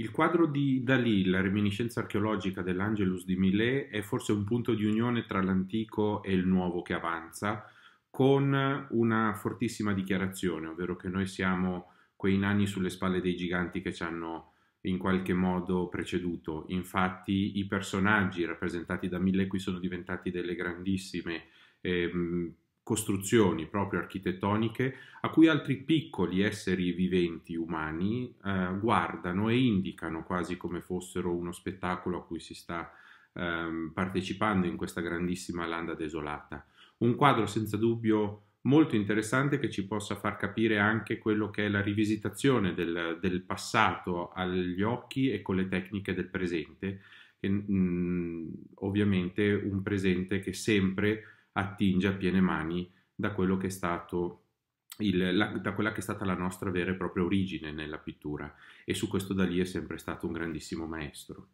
Il quadro di Dalì, la reminiscenza archeologica dell'Angelus di Millet, è forse un punto di unione tra l'antico e il nuovo che avanza, con una fortissima dichiarazione, ovvero che noi siamo quei nani sulle spalle dei giganti che ci hanno in qualche modo preceduto. Infatti i personaggi rappresentati da Millet qui sono diventati delle grandissime eh, costruzioni proprio architettoniche a cui altri piccoli esseri viventi umani eh, guardano e indicano quasi come fossero uno spettacolo a cui si sta ehm, partecipando in questa grandissima landa desolata. Un quadro senza dubbio molto interessante che ci possa far capire anche quello che è la rivisitazione del, del passato agli occhi e con le tecniche del presente, che, mh, mm, ovviamente un presente che sempre attinge a piene mani da, quello che è stato il, la, da quella che è stata la nostra vera e propria origine nella pittura e su questo Dalì è sempre stato un grandissimo maestro.